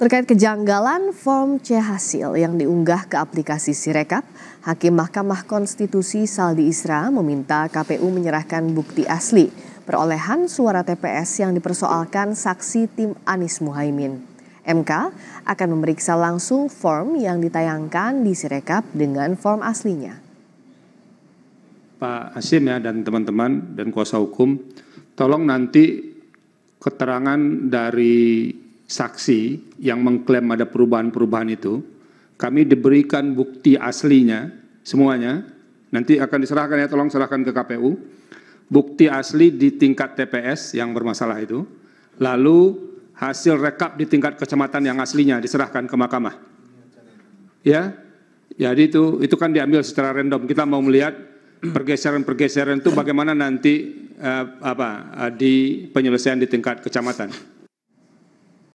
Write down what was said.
Terkait kejanggalan form C hasil yang diunggah ke aplikasi Sirekap, Hakim Mahkamah Konstitusi Saldi Isra meminta KPU menyerahkan bukti asli perolehan suara TPS yang dipersoalkan saksi tim Anies Muhaimin. MK akan memeriksa langsung form yang ditayangkan di Sirekap dengan form aslinya. Pak Asim ya dan teman-teman dan kuasa hukum, tolong nanti keterangan dari saksi yang mengklaim ada perubahan-perubahan itu, kami diberikan bukti aslinya semuanya. Nanti akan diserahkan ya, tolong serahkan ke KPU. Bukti asli di tingkat TPS yang bermasalah itu, lalu hasil rekap di tingkat kecamatan yang aslinya diserahkan ke mahkamah. Ya, jadi itu itu kan diambil secara random. Kita mau melihat pergeseran-pergeseran itu bagaimana nanti eh, apa eh, di penyelesaian di tingkat kecamatan.